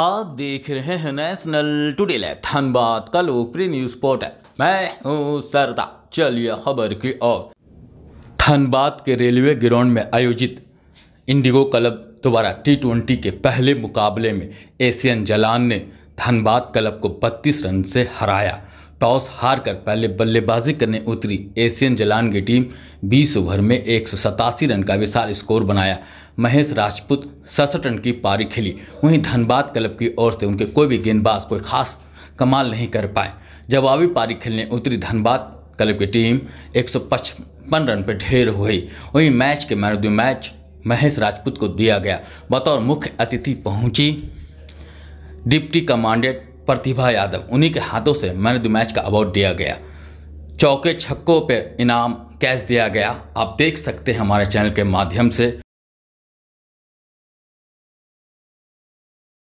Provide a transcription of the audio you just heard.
आप देख रहे हैं नेशनल टुडे लैब धनबाद का लोकप्रिय न्यूज पोर्टल मैं हूं सरदा चलिए खबर की ओर धनबाद के रेलवे ग्राउंड में आयोजित इंडिगो क्लब द्वारा टी ट्वेंटी के पहले मुकाबले में एशियन जलान ने धनबाद क्लब को 32 रन से हराया टॉस हार कर पहले बल्लेबाजी करने उतरी एशियन जलान की टीम 20 ओवर में एक रन का विशाल स्कोर बनाया महेश राजपूत सड़सठ रन की पारी खेली वहीं धनबाद क्लब की ओर से उनके कोई भी गेंदबाज कोई खास कमाल नहीं कर पाए जवाबी पारी खेलने उतरी धनबाद क्लब की टीम एक रन पर ढेर हुई वहीं मैच के man of the match Mahesh Rajput को दिया गया बतौर मुख्य अतिथि पहुंची डिप्टी कमांडेंट प्रतिभा यादव उन्हीं के हाथों से मैन ऑफ द मैच का अवार्ड दिया गया चौके छक्कों पे इनाम कैश दिया गया आप देख सकते हैं हमारे चैनल के माध्यम से